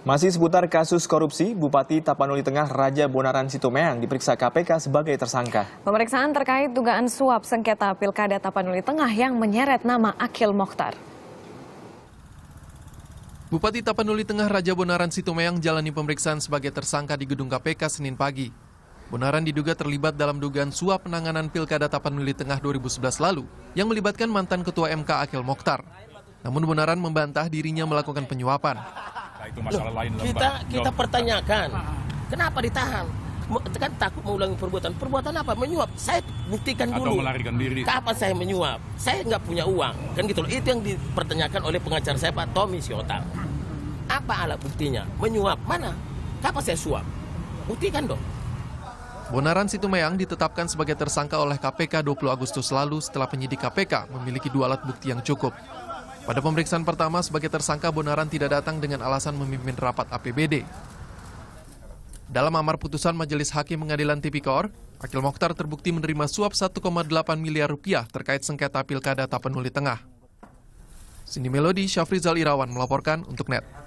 Masih seputar kasus korupsi, Bupati Tapanuli Tengah Raja Bonaran Situmeang diperiksa KPK sebagai tersangka. Pemeriksaan terkait dugaan suap sengketa Pilkada Tapanuli Tengah yang menyeret nama Akil Mokhtar. Bupati Tapanuli Tengah Raja Bonaran Situmeang jalani pemeriksaan sebagai tersangka di gedung KPK Senin pagi. Bonaran diduga terlibat dalam dugaan suap penanganan Pilkada Tapanuli Tengah 2011 lalu yang melibatkan mantan Ketua MK Akil Mokhtar. Namun Bonaran membantah dirinya melakukan penyuapan. Nah, itu masalah Loh, lain Kita kita pertanyakan, kenapa ditahan? Kan takut mengulangi perbuatan. Perbuatan apa? Menyuap. Saya buktikan dulu. Atau melarikan diri. Kapan saya menyuap? Saya nggak punya uang. Kan gitu loh. Itu yang dipertanyakan oleh pengacara saya Pak Tommy Siotang. Apa alat buktinya? Menyuap. Mana? Kapan saya suap? Buktikan dong. Bonaran Situmeang ditetapkan sebagai tersangka oleh KPK 20 Agustus lalu setelah penyidik KPK memiliki dua alat bukti yang cukup. Pada pemeriksaan pertama, sebagai tersangka Bonaran tidak datang dengan alasan memimpin rapat APBD. Dalam amar putusan Majelis Hakim Pengadilan Tipikor, Akil Mokhtar terbukti menerima suap 1,8 miliar rupiah terkait sengketa pilkada Tapanuli Tengah. Cindy Melody, Syafrizal Irawan melaporkan untuk NET.